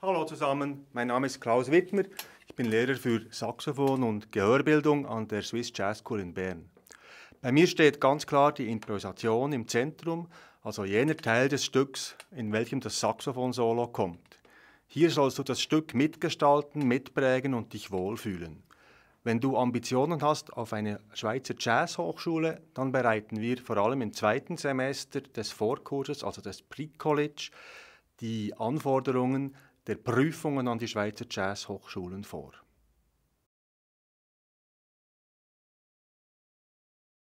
Hallo zusammen, mein Name ist Klaus Wittmer. Ich bin Lehrer für Saxophon und Gehörbildung an der Swiss Jazz School in Bern. Bei mir steht ganz klar die Improvisation im Zentrum, also jener Teil des Stücks, in welchem das Saxophon-Solo kommt. Hier sollst du das Stück mitgestalten, mitprägen und dich wohlfühlen. Wenn du Ambitionen hast auf eine Schweizer Jazzhochschule, dann bereiten wir vor allem im zweiten Semester des Vorkurses, also des Pre-College, die Anforderungen der Prüfungen an die Schweizer Jazzhochschulen vor.